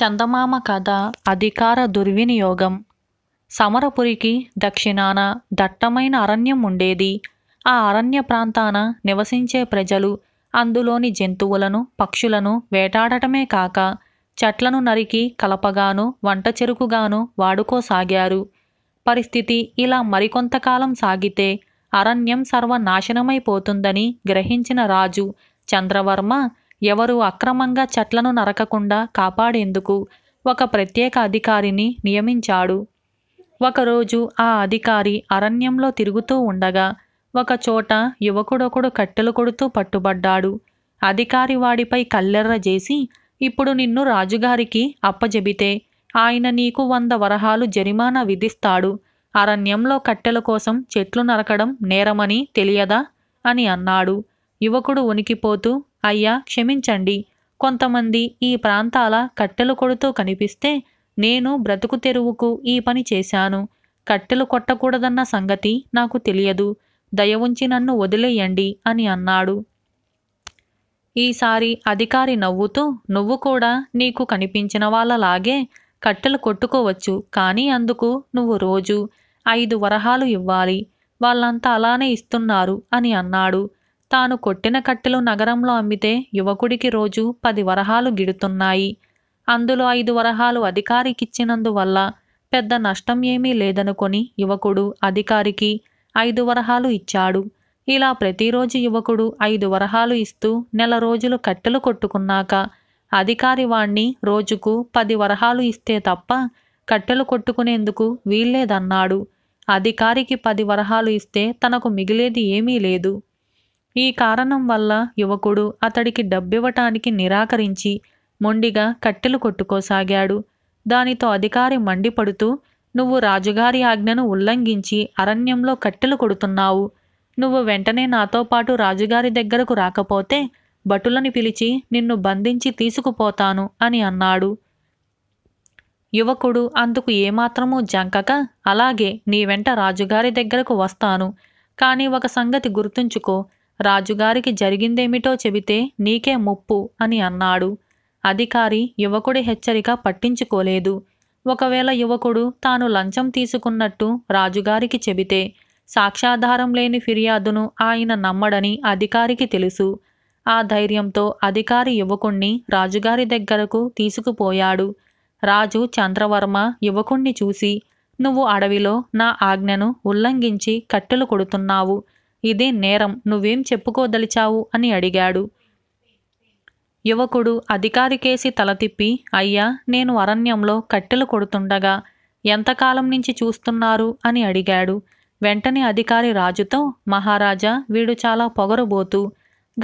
చందమామ కథ అధికార దుర్వినియోగం సమరపురికి దక్షిణాన దట్టమైన అరణ్యం ఉండేది ఆ అరణ్య ప్రాంతాన నివసించే ప్రజలు అందులోని జంతువులను పక్షులను వేటాడటమే కాక చెట్లను నరికి కలపగాను వంట చెరుకుగాను వాడుకోసాగారు పరిస్థితి ఇలా మరికొంతకాలం సాగితే అరణ్యం సర్వనాశనమైపోతుందని గ్రహించిన రాజు చంద్రవర్మ ఎవరు అక్రమంగా చెట్లను నరకకుండా కాపాడేందుకు ఒక ప్రత్యేక అధికారిని నియమించాడు ఒకరోజు ఆ అధికారి అరణ్యంలో తిరుగుతూ ఉండగా ఒకచోట యువకుడొకడు కట్టెలు కొడుతూ పట్టుబడ్డాడు అధికారి వాడిపై కల్లెర్ర చేసి ఇప్పుడు నిన్ను రాజుగారికి అప్పజెబితే ఆయన నీకు వంద వరహాలు జరిమానా విధిస్తాడు అరణ్యంలో కట్టెల కోసం చెట్లు నరకడం నేరమని తెలియదా అని అన్నాడు యువకుడు ఉనికిపోతూ అయ్యా క్షమించండి కొంతమంది ఈ ప్రాంతాల కట్టెలు కొడుతూ కనిపిస్తే నేను బ్రతుకు తెరువుకు ఈ పని చేశాను కట్టెలు కొట్టకూడదన్న సంగతి నాకు తెలియదు దయ ఉంచి నన్ను వదిలేయండి అని అన్నాడు ఈసారి అధికారి నవ్వుతూ నువ్వు కూడా నీకు కనిపించిన వాళ్ళలాగే కట్టెలు కొట్టుకోవచ్చు కానీ అందుకు నువ్వు రోజు ఐదు వరహాలు ఇవ్వాలి వాళ్ళంతా అలానే ఇస్తున్నారు అని అన్నాడు తాను కొట్టిన కట్టెలు నగరంలో అమ్మితే యువకుడికి రోజు పది వరహాలు గిడుతున్నాయి అందులో ఐదు వరహాలు అధికారికిచ్చినందువల్ల పెద్ద నష్టం ఏమీ లేదనుకొని యువకుడు అధికారికి ఐదు వరహాలు ఇచ్చాడు ఇలా ప్రతిరోజు యువకుడు ఐదు వరహాలు ఇస్తూ నెల రోజులు కట్టెలు కొట్టుకున్నాక అధికారి వాణ్ణి రోజుకు పది వరహాలు ఇస్తే తప్ప కట్టెలు కొట్టుకునేందుకు వీల్లేదన్నాడు అధికారికి పది వరహాలు ఇస్తే తనకు మిగిలేది ఏమీ లేదు ఈ కారణం వల్ల యువకుడు అతడికి డబ్బివ్వటానికి నిరాకరించి మొండిగా కట్టెలు కొట్టుకోసాగాడు దానితో అధికారి మండిపడుతూ నువ్వు రాజుగారి ఆజ్ఞను ఉల్లంఘించి అరణ్యంలో కట్టెలు కొడుతున్నావు నువ్వు వెంటనే నాతో పాటు రాజుగారి దగ్గరకు రాకపోతే భటులను పిలిచి నిన్ను బంధించి తీసుకుపోతాను అని అన్నాడు యువకుడు అందుకు ఏమాత్రమూ జంకక అలాగే నీ వెంట రాజుగారి దగ్గరకు వస్తాను కానీ ఒక సంగతి గుర్తుంచుకో రాజుగారికి జరిగిందేమిటో చెబితే నీకే ముప్పు అని అన్నాడు అధికారి యువకుడి హెచ్చరిక పట్టించుకోలేదు ఒకవేళ యువకుడు తాను లంచం తీసుకున్నట్టు రాజుగారికి చెబితే సాక్ష్యాధారం లేని ఫిర్యాదును ఆయన నమ్మడని అధికారికి తెలుసు ఆ ధైర్యంతో అధికారి యువకుణ్ణి రాజుగారి దగ్గరకు తీసుకుపోయాడు రాజు చంద్రవర్మ యువకుణ్ణి చూసి నువ్వు అడవిలో నా ఆజ్ఞను ఉల్లంఘించి కట్టెలు కొడుతున్నావు ఇదే నేరం నువ్వేం చెప్పుకోదలిచావు అని అడిగాడు యువకుడు అధికారి కేసి తలతిప్పి అయ్యా నేను అరణ్యంలో కట్టెలు కొడుతుండగా ఎంతకాలం నుంచి చూస్తున్నారు అని అడిగాడు వెంటనే అధికారి రాజుతో మహారాజా వీడు చాలా పొగరుబోతు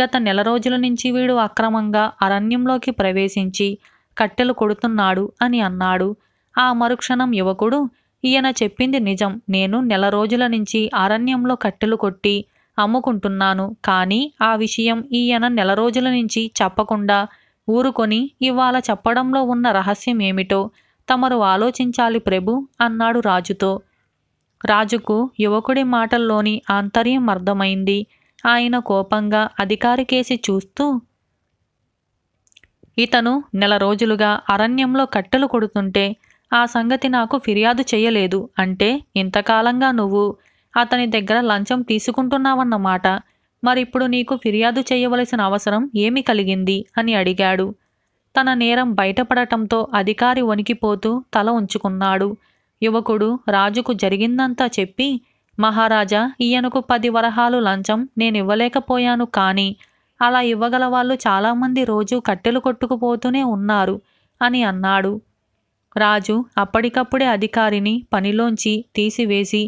గత నెల రోజుల నుంచి వీడు అక్రమంగా అరణ్యంలోకి ప్రవేశించి కట్టెలు కొడుతున్నాడు అని అన్నాడు ఆ మరుక్షణం యువకుడు ఈయన చెప్పింది నిజం నేను నెల రోజుల నుంచి అరణ్యంలో కట్టెలు కొట్టి అమ్ముకుంటున్నాను కానీ ఆ విషయం ఈయన నెల రోజుల నుంచి చెప్పకుండా ఊరుకొని ఇవాళ చెప్పడంలో ఉన్న రహస్యం ఏమిటో తమరు ఆలోచించాలి ప్రభు అన్నాడు రాజుతో రాజుకు యువకుడి మాటల్లోని ఆంతర్యం అర్థమైంది ఆయన కోపంగా అధికారి కేసి చూస్తూ ఇతను నెల రోజులుగా అరణ్యంలో కట్టెలు కొడుతుంటే ఆ సంగతి నాకు ఫిర్యాదు చేయలేదు అంటే ఇంతకాలంగా నువ్వు అతని దగ్గర లంచం తీసుకుంటున్నావన్నమాట మరిప్పుడు నీకు ఫిర్యాదు చేయవలసిన అవసరం ఏమి కలిగింది అని అడిగాడు తన నేరం బయటపడటంతో అధికారి వణికిపోతూ తల ఉంచుకున్నాడు యువకుడు రాజుకు జరిగిందంతా చెప్పి మహారాజా ఈయనకు పది వరహాలు లంచం నేనివ్వలేకపోయాను కానీ అలా ఇవ్వగల వాళ్ళు చాలామంది రోజూ కట్టెలు కొట్టుకుపోతూనే ఉన్నారు అని అన్నాడు రాజు అప్పటికప్పుడే అధికారిని పనిలోంచి తీసివేసి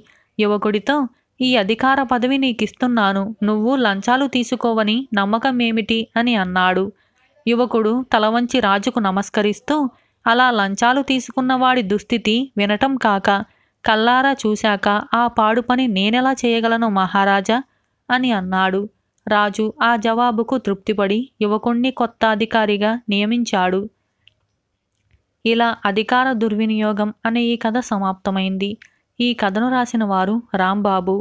యువకుడితో ఈ అధికార పదవి నీకిస్తున్నాను నువ్వు లంచాలు తీసుకోవని నమ్మకమేమిటి అని అన్నాడు యువకుడు తలవంచి రాజుకు నమస్కరిస్తూ అలా లంచాలు తీసుకున్నవాడి దుస్థితి వినటం కాక కల్లారా చూశాక ఆ పాడు పని నేనెలా చేయగలను మహారాజా అని అన్నాడు రాజు ఆ జవాబుకు తృప్తిపడి యువకుణ్ణి కొత్త అధికారిగా నియమించాడు ఇలా అధికార దుర్వినియోగం అనే ఈ కథ సమాప్తమైంది ఈ కథను రాసిన వారు రాంబాబు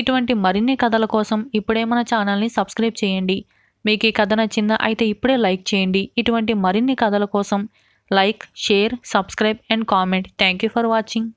ఇటువంటి మరిన్ని కథల కోసం ఇప్పుడే మన ఛానల్ని సబ్స్క్రైబ్ చేయండి మీకు ఈ కథ నచ్చిందా అయితే ఇప్పుడే లైక్ చేయండి ఇటువంటి మరిన్ని కథల కోసం like share subscribe and comment thank you for watching